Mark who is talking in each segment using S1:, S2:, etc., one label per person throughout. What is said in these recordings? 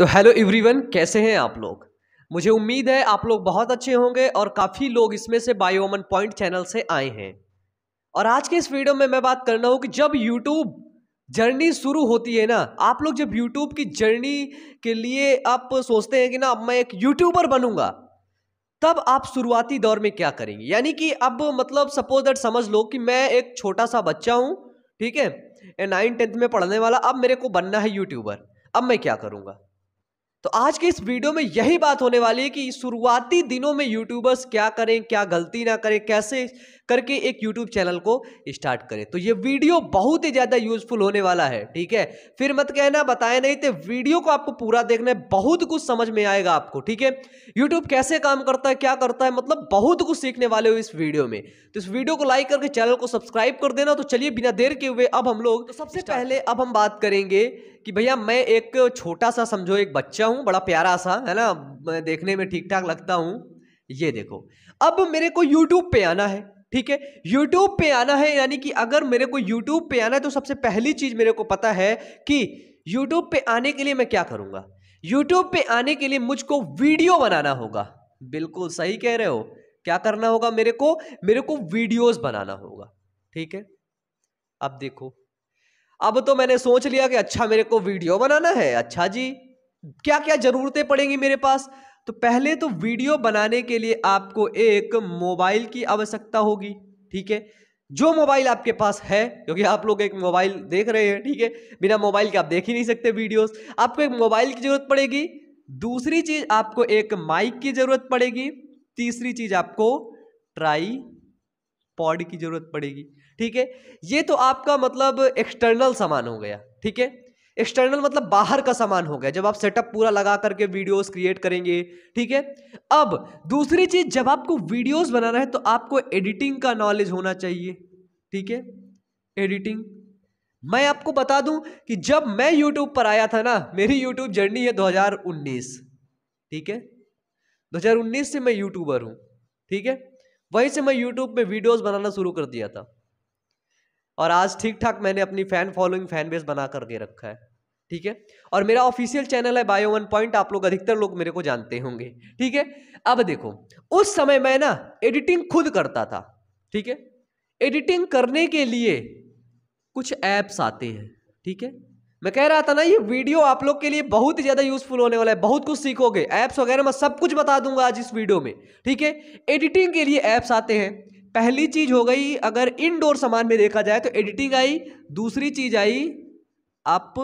S1: तो hello everyone कैसे हैं आप लोग मुझे उम्मीद है आप लोग बहुत अच्छे होंगे और काफ़ी लोग इसमें से बायोमन पॉइंट चैनल से आए हैं और आज के इस वीडियो में मैं बात करना हूँ कि जब यूट्यूब जर्नी शुरू होती है ना आप लोग जब यूट्यूब की जर्नी के लिए आप सोचते हैं कि ना अब मैं एक यूट्यूबर बनूंगा तब आप शुरुआती दौर में क्या करेंगे यानी कि अब मतलब सपोज दैट समझ लो कि मैं एक छोटा सा बच्चा हूँ ठीक है नाइन टेंथ में पढ़ने वाला अब मेरे को बनना है यूट्यूबर अब मैं क्या करूँगा तो आज के इस वीडियो में यही बात होने वाली है कि शुरुआती दिनों में यूट्यूबर्स क्या करें क्या गलती ना करें कैसे करके एक यूट्यूब चैनल को स्टार्ट करें तो ये वीडियो बहुत ही ज़्यादा यूजफुल होने वाला है ठीक है फिर मत कहना बताए नहीं तो वीडियो को आपको पूरा देखना है बहुत कुछ समझ में आएगा आपको ठीक है यूट्यूब कैसे काम करता है क्या करता है मतलब बहुत कुछ सीखने वाले हो इस वीडियो में तो इस वीडियो को लाइक करके चैनल को सब्सक्राइब कर देना तो चलिए बिना देर के हुए अब हम लोग तो सबसे पहले अब हम बात करेंगे कि भैया मैं एक छोटा सा समझो एक बच्चा हूँ बड़ा प्यारा सा है ना मैं देखने में ठीक ठाक लगता हूँ ये देखो अब मेरे को यूट्यूब पे आना है ठीक है यूट्यूब पे आना है यानी कि अगर मेरे को यूट्यूब पे आना है तो सबसे पहली चीज़ मेरे को पता है कि यूट्यूब पे आने के लिए मैं क्या करूँगा यूट्यूब पे आने के लिए मुझको वीडियो बनाना होगा बिल्कुल सही कह रहे हो क्या करना होगा मेरे को मेरे को वीडियोस बनाना होगा ठीक है अब देखो अब तो मैंने सोच लिया कि अच्छा मेरे को वीडियो बनाना है अच्छा जी क्या क्या ज़रूरतें पड़ेंगी मेरे पास तो पहले तो वीडियो बनाने के लिए आपको एक मोबाइल की आवश्यकता होगी ठीक है जो मोबाइल आपके पास है क्योंकि आप लोग एक मोबाइल देख रहे हैं ठीक है बिना मोबाइल के आप देख ही नहीं सकते वीडियोस आपको एक मोबाइल की ज़रूरत पड़ेगी दूसरी चीज़ आपको एक माइक की ज़रूरत पड़ेगी तीसरी चीज़ आपको ट्राई पॉड की ज़रूरत पड़ेगी ठीक है ये तो आपका मतलब एक्सटर्नल सामान हो गया ठीक है एक्सटर्नल मतलब बाहर का सामान हो गया जब आप सेटअप पूरा लगा करके वीडियोस क्रिएट करेंगे ठीक है अब दूसरी चीज जब आपको वीडियोस बनाना है तो आपको एडिटिंग का नॉलेज होना चाहिए ठीक है एडिटिंग मैं आपको बता दूं कि जब मैं यूट्यूब पर आया था ना मेरी यूट्यूब जर्नी है 2019 ठीक है 2019 से मैं यूट्यूबर हूं ठीक है वहीं से मैं यूट्यूब पर वीडियोज़ बनाना शुरू कर दिया था और आज ठीक ठाक मैंने अपनी फ़ैन फॉलोइंग फैन बेस बना करके रखा है ठीक है और मेरा ऑफिशियल चैनल है बायो वन पॉइंट आप लोग अधिकतर लोग मेरे को जानते होंगे ठीक है अब देखो उस समय मैं ना एडिटिंग खुद करता था ठीक है एडिटिंग करने के लिए कुछ ऐप्स आते हैं ठीक है मैं कह रहा था ना ये वीडियो आप लोग के लिए बहुत ही ज़्यादा यूजफुल होने वाला है बहुत कुछ सीखोगे ऐप्स वगैरह मैं सब कुछ बता दूंगा आज इस वीडियो में ठीक है एडिटिंग के लिए ऐप्स आते हैं पहली चीज हो गई अगर इनडोर सामान में देखा जाए तो एडिटिंग आई दूसरी चीज आई अप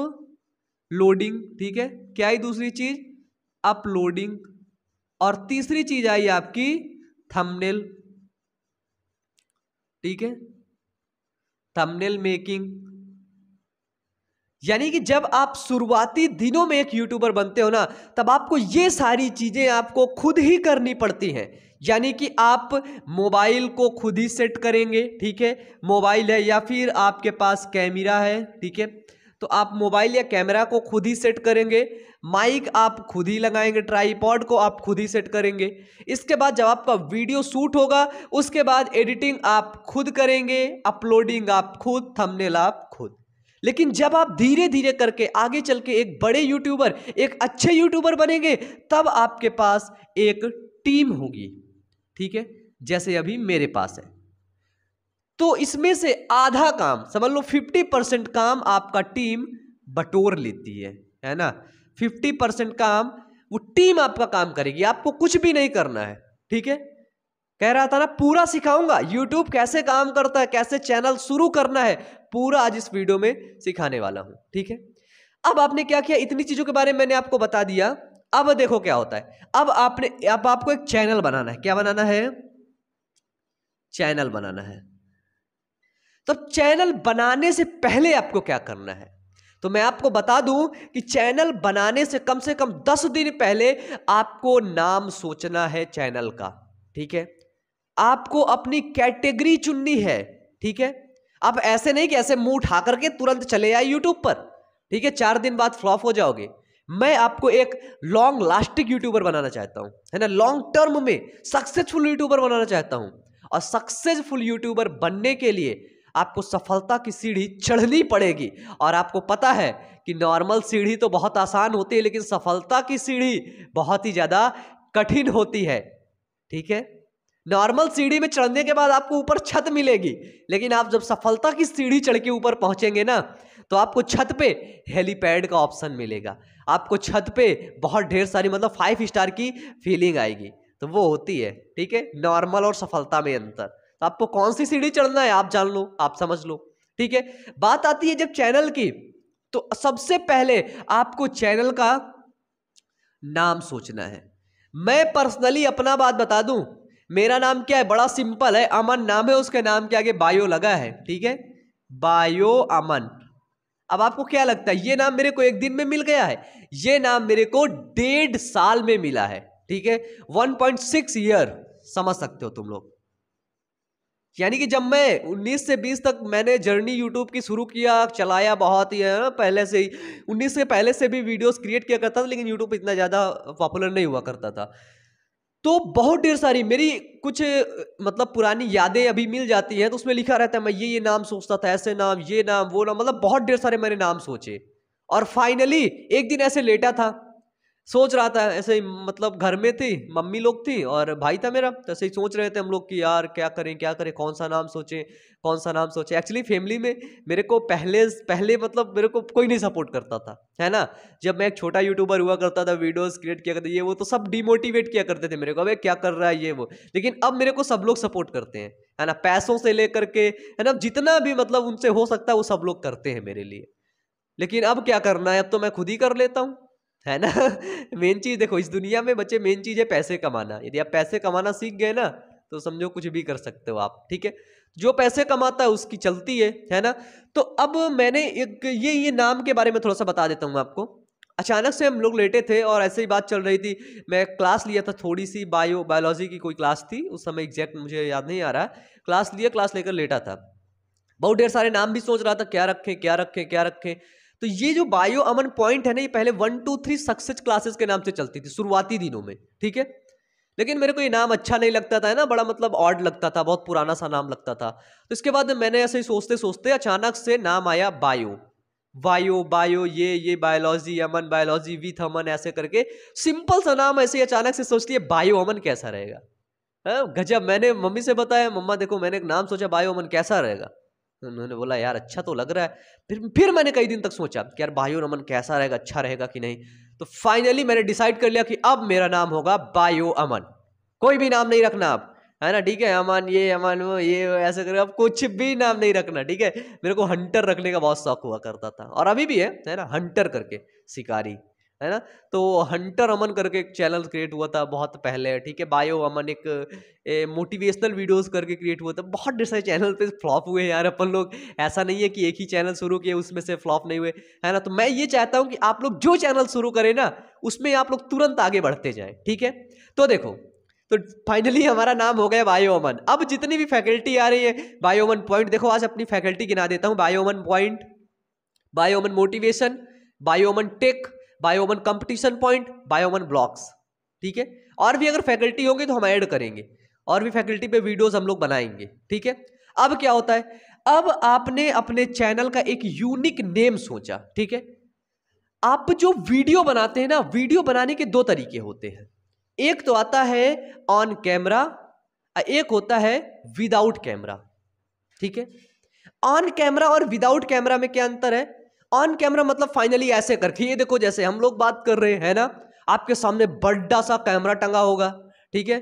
S1: लोडिंग ठीक है क्या आई दूसरी चीज अपलोडिंग और तीसरी चीज आई आपकी थंबनेल ठीक है थंबनेल मेकिंग यानी कि जब आप शुरुआती दिनों में एक यूट्यूबर बनते हो ना तब आपको ये सारी चीजें आपको खुद ही करनी पड़ती हैं यानी कि आप मोबाइल को खुद ही सेट करेंगे ठीक है मोबाइल है या फिर आपके पास कैमरा है ठीक है तो आप मोबाइल या कैमरा को खुद ही सेट करेंगे माइक आप खुद ही लगाएंगे ट्राईपॉड को आप खुद ही सेट करेंगे इसके बाद जब आपका वीडियो शूट होगा उसके बाद एडिटिंग आप खुद करेंगे अपलोडिंग आप खुद थंबनेल आप खुद लेकिन जब आप धीरे धीरे करके आगे चल के एक बड़े यूट्यूबर एक अच्छे यूट्यूबर बनेंगे तब आपके पास एक टीम होगी ठीक है जैसे अभी मेरे पास है तो इसमें से आधा काम समझ लो फिफ्टी परसेंट काम आपका टीम बटोर लेती है है ना फिफ्टी परसेंट काम वो टीम आपका काम करेगी आपको कुछ भी नहीं करना है ठीक है कह रहा था ना पूरा सिखाऊंगा यूट्यूब कैसे काम करता है कैसे चैनल शुरू करना है पूरा आज इस वीडियो में सिखाने वाला हूं ठीक है अब आपने क्या किया इतनी चीज़ों के बारे में मैंने आपको बता दिया अब देखो क्या होता है अब आपने अब आपको एक चैनल बनाना है क्या बनाना है चैनल बनाना है तो चैनल बनाने से पहले आपको क्या करना है तो मैं आपको बता दूं कि चैनल बनाने से कम से कम दस दिन पहले आपको नाम सोचना है चैनल का ठीक है आपको अपनी कैटेगरी चुननी है ठीक है आप ऐसे नहीं कि ऐसे मुंह उठा करके तुरंत चले आए यूट्यूब पर ठीक है चार दिन बाद फ्लॉप हो जाओगे मैं आपको एक लॉन्ग लास्टिक यूट्यूबर बनाना चाहता हूँ है ना लॉन्ग टर्म में सक्सेसफुल यूट्यूबर बनाना चाहता हूँ और सक्सेसफुल यूट्यूबर बनने के लिए आपको सफलता की सीढ़ी चढ़नी पड़ेगी और आपको पता है कि नॉर्मल सीढ़ी तो बहुत आसान होती है लेकिन सफलता की सीढ़ी बहुत ही ज़्यादा कठिन होती है ठीक है नॉर्मल सीढ़ी में चढ़ने के बाद आपको ऊपर छत मिलेगी लेकिन आप जब सफलता की सीढ़ी चढ़ के ऊपर पहुंचेंगे ना तो आपको छत पे हेलीपैड का ऑप्शन मिलेगा आपको छत पे बहुत ढेर सारी मतलब फाइव स्टार की फीलिंग आएगी तो वो होती है ठीक है नॉर्मल और सफलता में अंतर तो आपको कौन सी सीढ़ी चढ़ना है आप जान लो आप समझ लो ठीक है बात आती है जब चैनल की तो सबसे पहले आपको चैनल का नाम सोचना है मैं पर्सनली अपना बात बता दूं मेरा नाम क्या है बड़ा सिंपल है अमन नाम है उसके नाम के आगे बायो लगा है ठीक है बायो अमन अब आपको क्या लगता है ये नाम मेरे को एक दिन में मिल गया है ये नाम मेरे को डेढ़ साल में मिला है ठीक है 1.6 ईयर समझ सकते हो तुम लोग यानी कि जब मैं 19 से 20 तक मैंने जर्नी यूट्यूब की शुरू किया चलाया बहुत ही है पहले से ही 19 से पहले से भी वीडियोस क्रिएट किया करता था लेकिन यूट्यूब इतना ज़्यादा पॉपुलर नहीं हुआ करता था तो बहुत ढेर सारी मेरी कुछ मतलब पुरानी यादें अभी मिल जाती हैं तो उसमें लिखा रहता है मैं ये ये नाम सोचता था ऐसे नाम ये नाम वो नाम मतलब बहुत ढेर सारे मैंने नाम सोचे और फाइनली एक दिन ऐसे लेटा था सोच रहा था ऐसे ही मतलब घर में थी मम्मी लोग थी और भाई था मेरा तो ऐसे ही सोच रहे थे हम लोग कि यार क्या करें क्या करें कौन सा नाम सोचें कौन सा नाम सोचें एक्चुअली फैमिली में मेरे को पहले पहले मतलब मेरे को कोई नहीं सपोर्ट करता था है ना जब मैं एक छोटा यूट्यूबर हुआ करता था वीडियोस क्रिएट किया करते ये वो तो सब डिमोटिवेट किया करते थे मेरे को अब क्या कर रहा है ये वो लेकिन अब मेरे को सब लोग सपोर्ट करते हैं है ना पैसों से लेकर के है ना जितना भी मतलब उनसे हो सकता है वो सब लोग करते हैं मेरे लिए लेकिन अब क्या करना है अब तो मैं खुद ही कर लेता हूँ है ना मेन चीज़ देखो इस दुनिया में बच्चे मेन चीज़ है पैसे कमाना यदि आप पैसे कमाना सीख गए ना तो समझो कुछ भी कर सकते हो आप ठीक है जो पैसे कमाता है उसकी चलती है है ना तो अब मैंने एक ये ये नाम के बारे में थोड़ा सा बता देता हूँ आपको अचानक से हम लोग लेटे थे और ऐसे ही बात चल रही थी मैं क्लास लिया था थोड़ी सी बायो बायोलॉजी की कोई क्लास थी उस समय एग्जैक्ट मुझे याद नहीं आ रहा क्लास लिया क्लास लेकर लेटा था बहुत ढेर सारे नाम भी सोच रहा था क्या रखें क्या रखें क्या रखें तो ये जो बायो अमन पॉइंट है ना ये पहले one two three success classes के नाम से चलती थी शुरुआती दिनों में ठीक है लेकिन मेरे को ये नाम अच्छा नहीं लगता था ना बड़ा मतलब ऑड लगता था बहुत पुराना सा नाम लगता था तो इसके बाद मैंने ऐसे ही सोचते सोचते अचानक से नाम आया बायो बायो बायो ये ये biology Aman biology with Aman ऐसे करके सिंपल सा नाम ऐसे अचानक से सोच लिया बायो अमन कैसा रहेगा हाँ, गजब मैंने मम्मी से बताया मम्मा देखो मैंने एक नाम सोचा बायो अमन कैसा रहेगा उन्होंने बोला यार अच्छा तो लग रहा है फिर फिर मैंने कई दिन तक सोचा कि यार बायो अमन कैसा रहेगा अच्छा रहेगा कि नहीं तो फाइनली मैंने डिसाइड कर लिया कि अब मेरा नाम होगा बायो अमन कोई भी नाम नहीं रखना आप है ना ठीक है अमन ये अमन वो ये वो, ऐसे करके अब कुछ भी नाम नहीं रखना ठीक है मेरे को हंटर रखने का बहुत शौक हुआ करता था और अभी भी है है ना हंटर करके शिकारी है ना तो हंटर अमन करके एक चैनल क्रिएट हुआ था बहुत पहले ठीक है बायो अमन एक मोटिवेशनल वीडियोस करके क्रिएट हुआ था बहुत ढेर सारे चैनल पे फ्लॉप हुए हैं यार अपन लोग ऐसा नहीं है कि एक ही चैनल शुरू किए उसमें से फ्लॉप नहीं हुए है ना तो मैं ये चाहता हूँ कि आप लोग जो चैनल शुरू करें ना उसमें आप लोग तुरंत आगे बढ़ते जाए ठीक है तो देखो तो फाइनली हमारा नाम हो गया बायो अमन अब जितनी भी फैकल्टी आ रही है बायोमन पॉइंट देखो आज अपनी फैकल्टी गिना देता हूँ bioman point bio Aman motivation bioman tech bioman competition point bioman blocks ठीक है और भी अगर फैकल्टी होगी तो हम ऐड करेंगे और भी फैकल्टी पे वीडियोस हम लोग बनाएंगे ठीक है अब क्या होता है अब आपने अपने चैनल का एक यूनिक नेम सोचा ठीक है आप जो वीडियो बनाते हैं ना वीडियो बनाने के दो तरीके होते हैं एक तो आता है ऑन कैमरा एक होता है विदाउट कैमरा ठीक है ऑन कैमरा और विदाउट कैमरा में क्या अंतर है ऑन कैमरा मतलब फाइनली ऐसे करके ये देखो जैसे हम लोग बात कर रहे हैं ना आपके सामने बड्डा सा कैमरा टंगा होगा ठीक है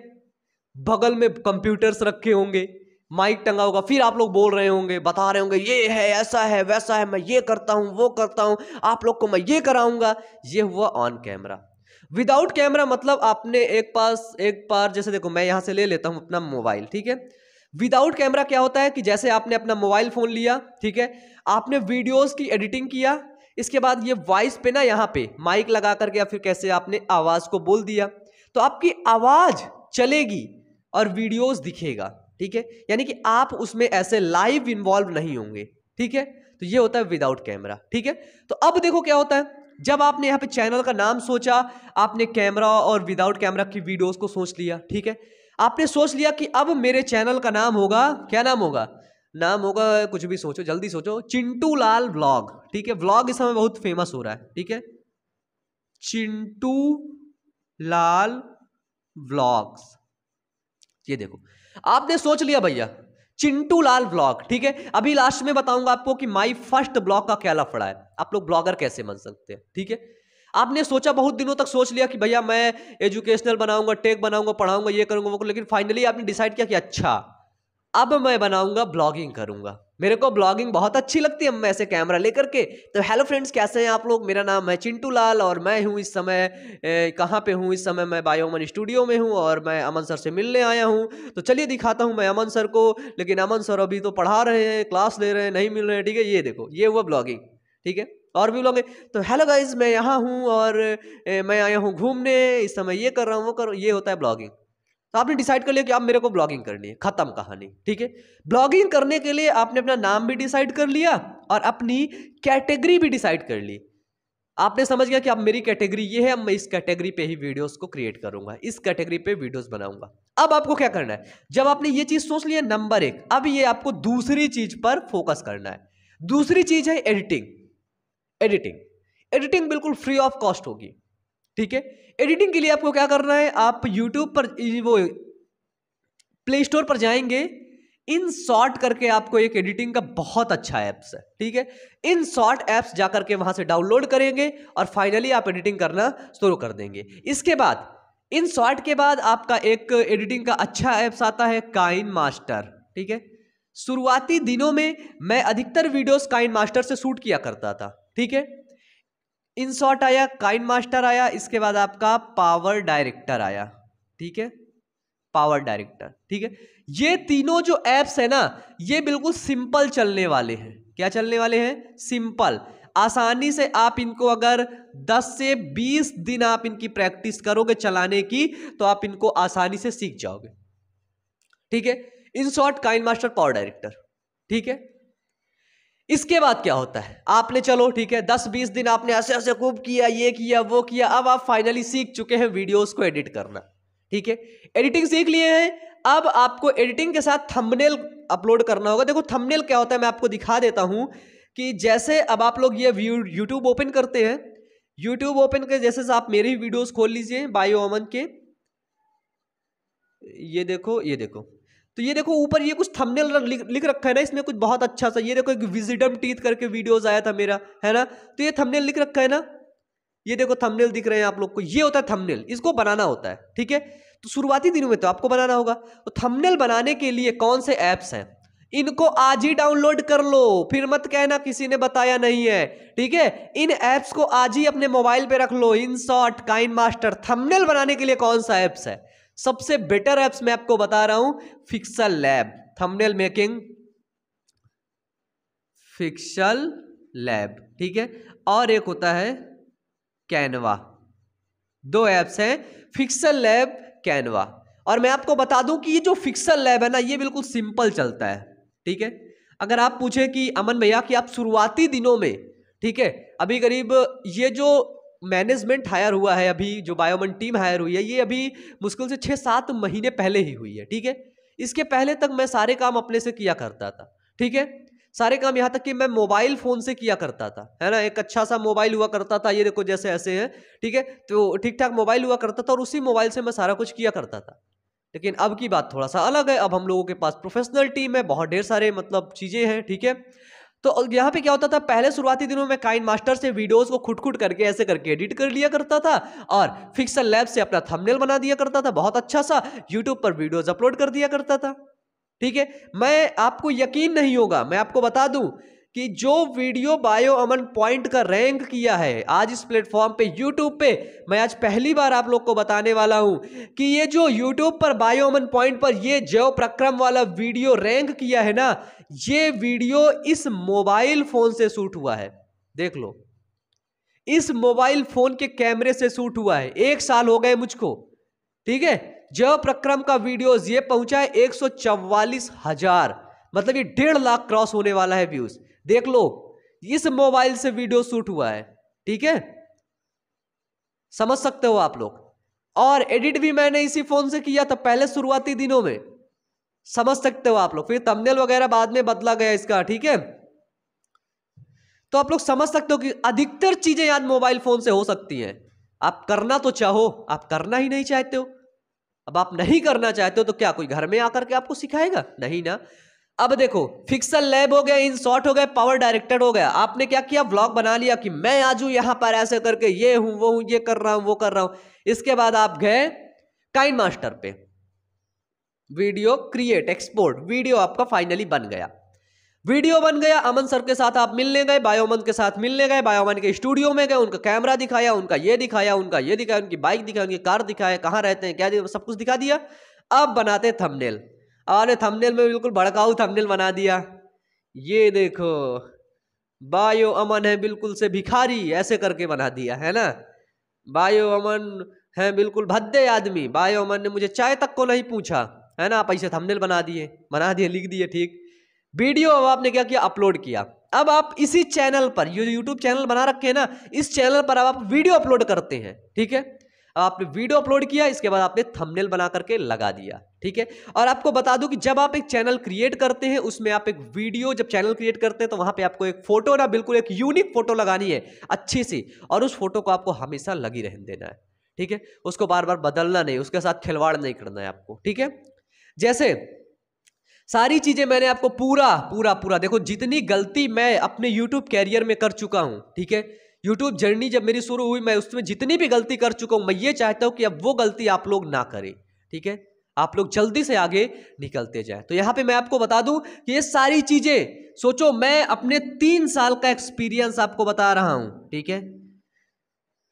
S1: बगल में कंप्यूटर्स रखे होंगे माइक टंगा होगा फिर आप लोग बोल रहे होंगे बता रहे होंगे ये है ऐसा है वैसा है मैं ये करता हूँ वो करता हूँ आप लोग को मैं ये कराऊंगा ये हुआ ऑन कैमरा विदाउट कैमरा मतलब आपने एक पास एक बार जैसे देखो मैं यहां से ले लेता हूं अपना मोबाइल ठीक है विदाउट कैमरा क्या होता है कि जैसे आपने अपना मोबाइल फ़ोन लिया ठीक है आपने वीडियोस की एडिटिंग किया इसके बाद ये वॉइस पे ना यहाँ पे माइक लगा करके या फिर कैसे आपने आवाज़ को बोल दिया तो आपकी आवाज़ चलेगी और वीडियोस दिखेगा ठीक है यानी कि आप उसमें ऐसे लाइव इन्वॉल्व नहीं होंगे ठीक है तो ये होता है विदाउट कैमरा ठीक है तो अब देखो क्या होता है जब आपने यहाँ पे चैनल का नाम सोचा आपने कैमरा और विदाउट कैमरा की वीडियोस को सोच लिया ठीक है आपने सोच लिया कि अब मेरे चैनल का नाम होगा क्या नाम होगा नाम होगा कुछ भी सोचो जल्दी सोचो चिंटू लाल ब्लॉग ठीक है ब्लॉग इस समय बहुत फेमस हो रहा है ठीक है चिंटू लाल ब्लॉग्स ये देखो आपने सोच लिया भैया चिंटू लाल ब्लॉग ठीक है अभी लास्ट में बताऊंगा आपको कि माई फर्स्ट ब्लॉग का क्या लफड़ा है आप लोग ब्लॉगर कैसे बन सकते हैं ठीक है आपने सोचा बहुत दिनों तक सोच लिया कि भैया मैं एजुकेशनल बनाऊंगा टेक बनाऊंगा पढ़ाऊंगा ये करूंगा वो लेकिन फाइनली आपने डिसाइड किया कि अच्छा अब मैं बनाऊंगा ब्लॉगिंग करूंगा मेरे को ब्लॉगिंग बहुत अच्छी लगती है मैं ऐसे कैमरा लेकर के तो हेलो फ्रेंड्स कैसे हैं आप लोग मेरा नाम है चिंटू लाल और मैं हूं इस समय कहाँ पे हूं इस समय मैं बायोमन स्टूडियो में हूं और मैं अमन सर से मिलने आया हूं तो चलिए दिखाता हूं मैं अमन सर को लेकिन अमन सर अभी तो पढ़ा रहे हैं क्लास ले रहे हैं नहीं मिल रहे हैं ठीक है ये देखो ये हुआ ब्लॉगिंग ठीक है और भी लोग तो हेलो गाइज मैं यहाँ हूँ और मैं आया हूँ घूमने इस समय ये कर रहा हूँ वो कर ये होता है ब्लॉगिंग तो आपने डिसाइड कर लिया कि आप मेरे को ब्लॉगिंग करनी है खत्म कहानी ठीक है ब्लॉगिंग करने के लिए आपने अपना नाम भी डिसाइड कर लिया और अपनी कैटेगरी भी डिसाइड कर ली आपने समझ गया कि अब मेरी कैटेगरी ये है अब मैं इस कैटेगरी पे ही वीडियोस को क्रिएट करूंगा इस कैटेगरी पे वीडियोस बनाऊंगा अब आपको क्या करना है जब आपने ये चीज़ सोच लिया नंबर एक अब ये आपको दूसरी चीज़ पर फोकस करना है दूसरी चीज़ है एडिटिंग एडिटिंग एडिटिंग बिल्कुल फ्री ऑफ कॉस्ट होगी ठीक है एडिटिंग के लिए आपको क्या करना है आप यूट्यूब पर वो प्ले स्टोर पर जाएंगे इन शॉर्ट करके आपको एक एडिटिंग का बहुत अच्छा ऐप्स है ठीक है इन शॉर्ट ऐप्स जा करके वहां से डाउनलोड करेंगे और फाइनली आप एडिटिंग करना शुरू कर देंगे इसके बाद इन शॉर्ट के बाद आपका एक एडिटिंग का अच्छा ऐप्स आता है काइन मास्टर ठीक है शुरुआती दिनों में मैं अधिकतर वीडियोस काइन मास्टर से शूट किया करता था ठीक है इन शॉर्ट आया काइन मास्टर आया इसके बाद आपका पावर डायरेक्टर आया ठीक है पावर डायरेक्टर ठीक है ये तीनों जो एप्स है ना ये बिल्कुल सिंपल चलने वाले हैं क्या चलने वाले हैं सिंपल आसानी से आप इनको अगर 10 से 20 दिन आप इनकी प्रैक्टिस करोगे चलाने की तो आप इनको आसानी से सीख जाओगे ठीक है InShot KineMaster PowerDirector ठीक है इसके बाद क्या होता है आपने चलो ठीक है दस बीस दिन आपने ऐसे ऐसे खूब किया ये किया वो किया अब आप फाइनली सीख चुके हैं वीडियोस को एडिट करना ठीक है एडिटिंग सीख लिए हैं अब आपको एडिटिंग के साथ थंबनेल अपलोड करना होगा देखो थंबनेल क्या होता है मैं आपको दिखा देता हूँ कि जैसे अब आप लोग ये यूट्यूब ओपन करते हैं यूट्यूब ओपन कर जैसे आप मेरे ही खोल लीजिए बायो अमन के ये देखो ये देखो तो ये देखो ऊपर ये कुछ थंबनेल लिख, लिख रखा है ना इसमें कुछ बहुत अच्छा सा ये देखो एक विजिडम टीथ करके वीडियोज आया था मेरा है ना तो ये थंबनेल लिख रखा है ना ये देखो थंबनेल दिख रहे हैं आप लोग को ये होता है थंबनेल इसको बनाना होता है ठीक है तो शुरुआती दिनों में तो आपको बनाना होगा तो थंबनेल बनाने के लिए कौन से ऐप्स हैं इनको आज ही डाउनलोड कर लो फिर मत कहना किसी ने बताया नहीं है ठीक है इन ऐप्स को आज ही अपने मोबाइल पे रख लो InShot KineMaster thumbnail बनाने के लिए कौन सा ऐप्स है सबसे बेटर ऐप्स मैं आपको बता रहा हूं PixelLab thumbnail making PixelLab ठीक है और एक होता है कैनवा दो एप्स हैं फिक्सल लैब कैनवा और मैं आपको बता दूं कि ये जो फिक्सल लैब है ना ये बिल्कुल सिंपल चलता है ठीक है अगर आप पूछें कि अमन भैया कि आप शुरुआती दिनों में ठीक है अभी करीब ये जो मैनेजमेंट हायर हुआ है अभी जो बायोमन टीम हायर हुई है ये अभी मुश्किल से छः सात महीने पहले ही हुई है ठीक है इसके पहले तक मैं सारे काम अपने से किया करता था ठीक है सारे काम यहाँ तक कि मैं मोबाइल फ़ोन से किया करता था है ना एक अच्छा सा मोबाइल हुआ करता था ये देखो जैसे ऐसे हैं ठीक है तो ठीक ठाक मोबाइल हुआ करता था और उसी मोबाइल से मैं सारा कुछ किया करता था लेकिन अब की बात थोड़ा सा अलग है अब हम लोगों के पास प्रोफेशनल टीम है बहुत ढेर सारे मतलब चीज़ें हैं ठीक है तो यहाँ पे क्या होता था पहले शुरुआती दिनों में काइन मास्टर से वीडियोस को खुट खुट करके ऐसे करके एडिट कर लिया करता था और फिक्सल लैब से अपना थंबनेल बना दिया करता था बहुत अच्छा सा यूट्यूब पर वीडियोज अपलोड कर दिया करता था ठीक है मैं आपको यकीन नहीं होगा मैं आपको बता दूं कि जो वीडियो बायो अमन पॉइंट का रैंक किया है आज इस प्लेटफॉर्म पे यूट्यूब पे मैं आज पहली बार आप लोग को बताने वाला हूं कि ये जो यूट्यूब पर बायो अमन पॉइंट पर ये जय प्रक्रम वाला वीडियो रैंक किया है ना ये वीडियो इस मोबाइल फ़ोन से शूट हुआ है देख लो इस मोबाइल फ़ोन के कैमरे से शूट हुआ है एक साल हो गए मुझको ठीक है जय प्रक्रम का वीडियोज ये पहुंचा है एक हजार मतलब ये डेढ़ लाख क्रॉस होने वाला है व्यूज़ देख लो इस मोबाइल से वीडियो शूट हुआ है ठीक है समझ सकते हो आप लोग और एडिट भी मैंने इसी फोन से किया था पहले शुरुआती दिनों में समझ सकते हो आप लोग फिर तमनेल वगैरह बाद में बदला गया इसका ठीक है तो आप लोग समझ सकते हो कि अधिकतर चीजें यार मोबाइल फोन से हो सकती हैं आप करना तो चाहो आप करना ही नहीं चाहते हो अब आप नहीं करना चाहते हो तो क्या कोई घर में आकर के आपको सिखाएगा नहीं ना अब देखो फिक्सल लैब हो गया इन शॉर्ट हो गए पावर डायरेक्टर हो गया आपने क्या किया ब्लॉग बना लिया कि मैं आज हूं यहां पर ऐसे करके ये हूं वो हूं ये कर रहा हूं वो कर रहा हूं इसके बाद आप गए काइन मास्टर पे वीडियो क्रिएट एक्सपोर्ट वीडियो आपका फाइनली बन गया वीडियो बन गया अमन सर के साथ आप मिलने गए बायोमन के साथ मिलने गए बायोमन के स्टूडियो में गए उनका कैमरा दिखाया उनका ये दिखाया उनका ये दिखाया उनकी बाइक दिखाया उनकी कार दिखाया कहाँ रहते हैं क्या सब कुछ दिखा दिया अब बनाते थमनेल अरे थंबनेल में बिल्कुल भड़काऊ थंबनेल बना दिया ये देखो बायो अमन है बिल्कुल से भिखारी ऐसे करके बना दिया है ना बायो अमन है बिल्कुल भद्दे आदमी बायो अमन ने मुझे चाय तक को नहीं पूछा है ना आप ऐसे थंबनेल बना दिए बना दिए लिख दिए ठीक वीडियो अब आपने क्या किया अपलोड किया अब आप इसी चैनल पर यूट्यूब चैनल बना रखे हैं ना इस चैनल पर अब आप वीडियो अपलोड करते हैं ठीक है आपने वीडियो अपलोड किया इसके बाद आपने थंबनेल बना करके लगा दिया ठीक है और आपको बता दूं कि जब आप एक चैनल क्रिएट करते हैं उसमें आप एक वीडियो जब चैनल क्रिएट करते हैं तो वहां पे आपको एक फोटो ना बिल्कुल एक यूनिक फोटो लगानी है अच्छी सी और उस फोटो को आपको हमेशा लगी रहने देना है ठीक है उसको बार बार बदलना नहीं उसके साथ खिलवाड़ नहीं करना है आपको ठीक है जैसे सारी चीज़ें मैंने आपको पूरा पूरा पूरा देखो जितनी गलती मैं अपने यूट्यूब कैरियर में कर चुका हूँ ठीक है यूट्यूब जर्नी जब मेरी शुरू हुई मैं उसमें जितनी भी गलती कर चुका हूँ मैं ये चाहता हूँ कि अब वो गलती आप लोग ना करें ठीक है आप लोग जल्दी से आगे निकलते जाए तो यहाँ पे मैं आपको बता दूँ कि ये सारी चीज़ें सोचो मैं अपने तीन साल का एक्सपीरियंस आपको बता रहा हूँ ठीक है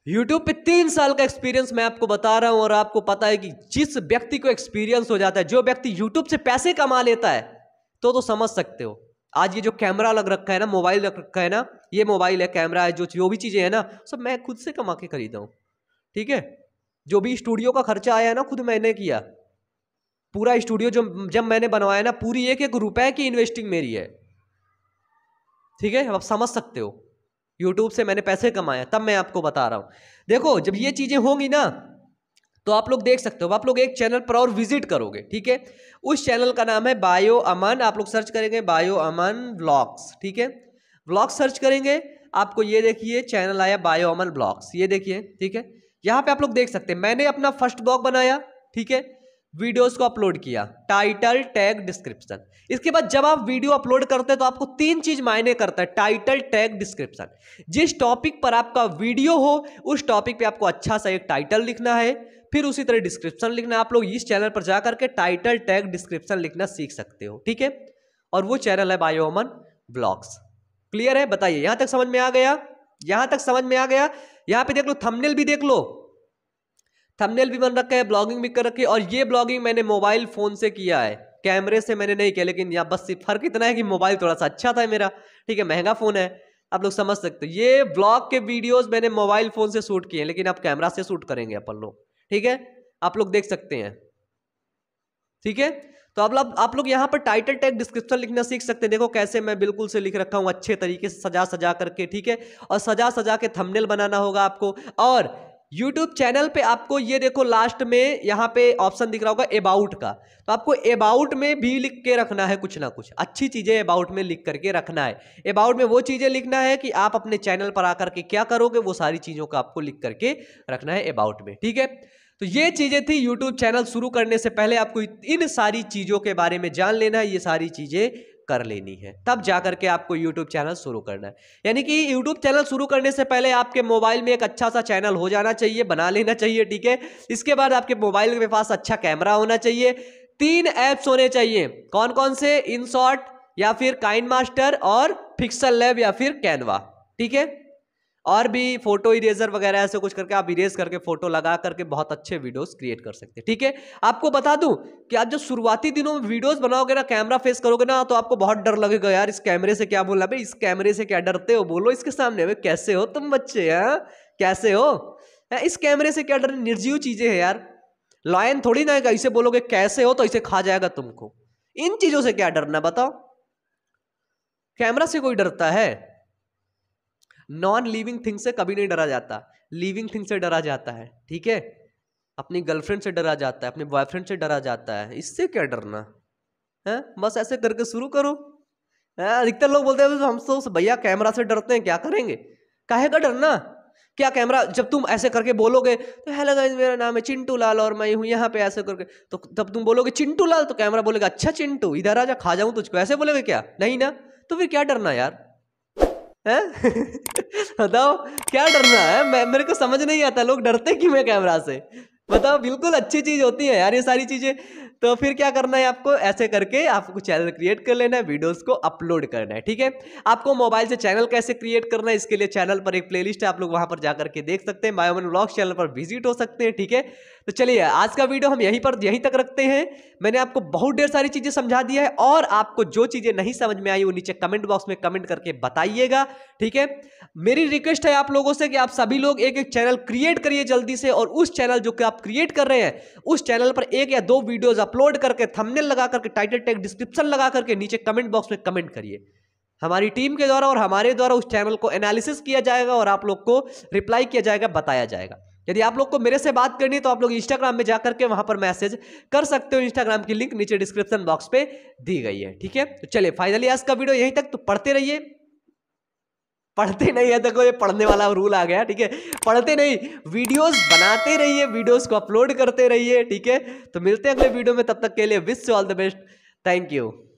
S1: यूट्यूब पे तीन साल का एक्सपीरियंस मैं आपको बता रहा हूँ और आपको पता है कि जिस व्यक्ति को एक्सपीरियंस हो जाता है जो व्यक्ति यूट्यूब से पैसे कमा लेता है तो तो समझ सकते हो आज ये जो कैमरा लग रखा है ना मोबाइल लग रखा है ना ये मोबाइल है कैमरा है जो जो भी चीज़ें हैं ना सब मैं खुद से कमा के खरीदा हूँ ठीक है जो भी स्टूडियो का खर्चा आया है ना खुद मैंने किया पूरा स्टूडियो जो जब मैंने बनवाया ना पूरी एक एक रुपए की इन्वेस्टिंग मेरी है ठीक है आप समझ सकते हो यूट्यूब से मैंने पैसे कमाए तब मैं आपको बता रहा हूँ देखो जब ये चीज़ें होंगी ना तो आप लोग देख सकते हो आप लोग एक चैनल पर और विजिट करोगे ठीक है उस चैनल का नाम है बायो अमन आप लोग सर्च करेंगे बायो अमन ब्लॉग्स ठीक है ब्लॉग सर्च करेंगे आपको ये देखिए चैनल आया बायो अमन ब्लॉग्स ये देखिए ठीक है यहाँ पे आप लोग देख सकते हैं मैंने अपना फर्स्ट ब्लॉग बनाया ठीक है वीडियोस को अपलोड किया टाइटल टैग डिस्क्रिप्शन इसके बाद जब आप वीडियो अपलोड करते हैं तो आपको तीन चीज मायने करता है टाइटल टैग डिस्क्रिप्शन जिस टॉपिक पर आपका वीडियो हो उस टॉपिक पे आपको अच्छा सा एक टाइटल लिखना है फिर उसी तरह डिस्क्रिप्शन लिखना आप लोग इस चैनल पर जाकर के टाइटल टैग डिस्क्रिप्शन लिखना सीख सकते हो ठीक है और वो चैनल है बायोमन ब्लॉग्स क्लियर है बताइए यहां तक समझ में आ गया यहां तक समझ में आ गया यहां पे देख लो थंबनेल भी देख लो थंबनेल भी बन रखा है ब्लॉगिंग भी कर रखी है और ये ब्लॉगिंग मैंने मोबाइल फोन से किया है कैमरे से मैंने नहीं किया लेकिन यहाँ बस फर्क इतना है कि मोबाइल थोड़ा सा अच्छा था मेरा ठीक है महंगा फोन है आप लोग समझ सकते हो ये ब्लॉग के वीडियोज मैंने मोबाइल फोन से शूट किए हैं लेकिन आप कैमरा से शूट करेंगे अपन लोग ठीक है आप लोग देख सकते हैं ठीक है तो अब आप, आप लोग यहाँ पर टाइटल टैग डिस्क्रिप्शन लिखना सीख सकते हैं देखो कैसे मैं बिल्कुल से लिख रखा हूँ अच्छे तरीके से सजा सजा करके ठीक है और सजा सजा के थंबनेल बनाना होगा आपको और YouTube चैनल पे आपको ये देखो लास्ट में यहाँ पे ऑप्शन दिख रहा होगा अबाउट का तो आपको अबाउट में भी लिख के रखना है कुछ ना कुछ अच्छी चीज़ें अबाउट में लिख करके रखना है अबाउट में वो चीज़ें लिखना है कि आप अपने चैनल पर आकर के क्या करोगे वो सारी चीज़ों का आपको लिख करके रखना है अबाउट में ठीक है तो ये चीज़ें थी यूट्यूब चैनल शुरू करने से पहले आपको इन सारी चीज़ों के बारे में जान लेना है ये सारी चीज़ें कर लेनी है तब जा करके आपको यूट्यूब चैनल शुरू करना है यानी कि यूट्यूब चैनल शुरू करने से पहले आपके मोबाइल में एक अच्छा सा चैनल हो जाना चाहिए बना लेना चाहिए ठीक है इसके बाद आपके मोबाइल के पास अच्छा कैमरा होना चाहिए तीन ऐप्स होने चाहिए कौन कौन से इन शॉर्ट या फिर काइन मास्टर और फिक्सल लैब या फिर कैनवा ठीक है और भी फोटो इरेजर वगैरह ऐसे कुछ करके आप इरेज करके फोटो लगा करके बहुत अच्छे वीडियोस क्रिएट कर सकते हैं ठीक है आपको बता दूं कि आप जो शुरुआती दिनों में वीडियोस बनाओगे ना कैमरा फेस करोगे ना तो आपको बहुत डर लगेगा यार इस कैमरे से क्या बोलना भाई इस कैमरे से क्या डरते हो बोलो इसके सामने में कैसे हो तुम बच्चे हैं हाँ? कैसे हो है हाँ, इस कैमरे से क्या डर निर्जीव चीज़ें हैं यार लॉयन थोड़ी ना इसे बोलोगे कैसे हो तो इसे खा जाएगा तुमको इन चीज़ों से क्या डरना बताओ कैमरा से कोई डरता है नॉन लिविंग थिंग से कभी नहीं डरा जाता लिविंग थिंग से डरा जाता है ठीक है अपनी गर्लफ्रेंड से डरा जाता है अपने बॉयफ्रेंड से डरा जाता है इससे क्या डरना है बस ऐसे करके शुरू करो अधिकतर लोग बोलते हैं हम तो भैया कैमरा से डरते हैं क्या करेंगे काहे का डरना क्या कैमरा जब तुम ऐसे करके बोलोगे तो हेलो गाइस मेरा नाम है चिंटू लाल और मैं हूँ यहाँ पे ऐसे करके तो जब तुम बोलोगे चिंटू लाल तो कैमरा बोलेगा अच्छा चिंटू इधर आ जा खा जाऊँ तुझको ऐसे बोलेगे क्या नहीं ना तो फिर क्या डरना यार बताओ क्या डरना है मैं मेरे को समझ नहीं आता लोग डरते क्यों है कैमरा से बताओ बिल्कुल अच्छी चीज़ होती है यार ये सारी चीज़ें तो फिर क्या करना है आपको ऐसे करके आपको चैनल क्रिएट कर लेना है वीडियोस को अपलोड करना है ठीक है आपको मोबाइल से चैनल कैसे क्रिएट करना है इसके लिए चैनल पर एक प्लेलिस्ट है आप लोग वहां पर जाकर के देख सकते हैं मायोमन ब्लॉग्स चैनल पर विजिट हो सकते हैं ठीक है तो चलिए आज का वीडियो हम यहीं पर यहीं तक रखते हैं मैंने आपको बहुत ढेर सारी चीज़ें समझा दिया है और आपको जो चीज़ें नहीं समझ में आई वो नीचे कमेंट बॉक्स में कमेंट करके बताइएगा ठीक है मेरी रिक्वेस्ट है आप लोगों से कि आप सभी लोग एक एक चैनल क्रिएट करिए जल्दी से और उस चैनल जो कि आप क्रिएट कर रहे हैं उस चैनल पर एक या दो वीडियोज अपलोड करके थमनेल लगा करके टाइटल टेक डिस्क्रिप्शन लगा करके नीचे कमेंट बॉक्स में कमेंट करिए हमारी टीम के द्वारा और हमारे द्वारा उस चैनल को एनालिसिस किया जाएगा और आप लोग को रिप्लाई किया जाएगा बताया जाएगा यदि आप लोग को मेरे से बात करनी है तो आप लोग इंस्टाग्राम में जाकर के वहां पर मैसेज कर सकते हो इंस्टाग्राम की लिंक नीचे डिस्क्रिप्शन बॉक्स पे दी गई है ठीक है तो चलिए फाइनली आज का वीडियो यहीं तक तो पढ़ते रहिए पढ़ते नहीं है देखो ये पढ़ने वाला रूल आ गया ठीक है पढ़ते नहीं वीडियोस बनाते रहिए वीडियोस को अपलोड करते रहिए ठीक है तो मिलते हैं अगले वीडियो में तब तक के लिए wish all the best thank you